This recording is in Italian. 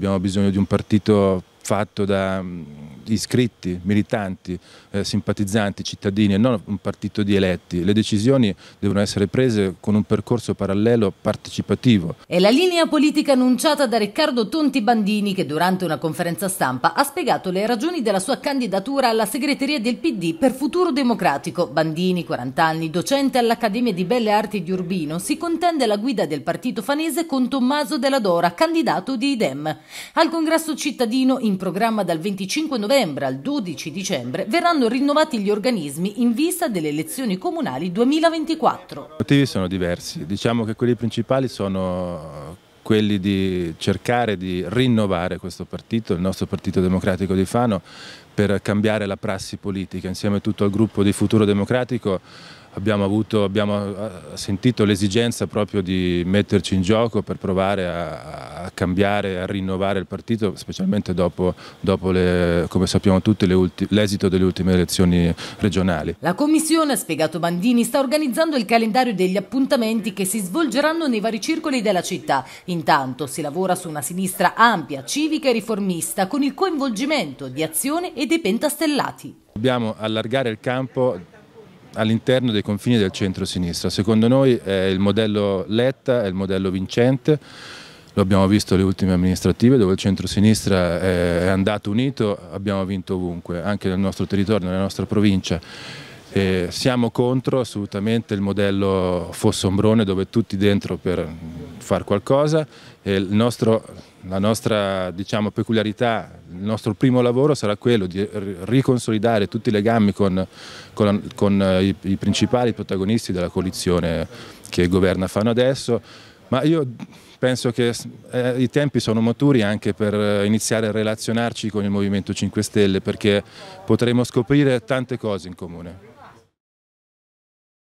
Abbiamo bisogno di un partito fatto da iscritti, militanti, eh, simpatizzanti, cittadini e non un partito di eletti. Le decisioni devono essere prese con un percorso parallelo partecipativo. È la linea politica annunciata da Riccardo Tonti Bandini che durante una conferenza stampa ha spiegato le ragioni della sua candidatura alla segreteria del PD per Futuro Democratico. Bandini, 40 anni, docente all'Accademia di Belle Arti di Urbino, si contende la guida del partito fanese con Tommaso Della Dora, candidato di IDEM. Al congresso cittadino in programma dal 25 novembre novembre al 12 dicembre verranno rinnovati gli organismi in vista delle elezioni comunali 2024. I motivi sono diversi, diciamo che quelli principali sono quelli di cercare di rinnovare questo partito, il nostro Partito Democratico di Fano, per cambiare la prassi politica. Insieme a tutto il gruppo di Futuro Democratico abbiamo, avuto, abbiamo eh, sentito l'esigenza proprio di metterci in gioco per provare a, a cambiare, a rinnovare il partito, specialmente dopo, dopo le, come sappiamo tutti, l'esito delle ultime elezioni regionali. La Commissione, ha spiegato Bandini, sta organizzando il calendario degli appuntamenti che si svolgeranno nei vari circoli della città. Intanto si lavora su una sinistra ampia, civica e riformista, con il coinvolgimento di Azione e dei Pentastellati. Dobbiamo allargare il campo all'interno dei confini del centro-sinistra. Secondo noi è il modello Letta, è il modello vincente, lo abbiamo visto alle ultime amministrative dove il centro-sinistra è andato unito, abbiamo vinto ovunque, anche nel nostro territorio, nella nostra provincia. E siamo contro assolutamente il modello Fossombrone dove tutti dentro per fare qualcosa. Nostro, la nostra diciamo, peculiarità, il nostro primo lavoro sarà quello di riconsolidare tutti i legami con, con, con eh, i, i, principali protagonisti della coalizione che governa Fano adesso, ma io penso che eh, i tempi sono maturi anche per eh, iniziare a relazionarci con il Movimento 5 Stelle perché potremo scoprire tante cose in comune.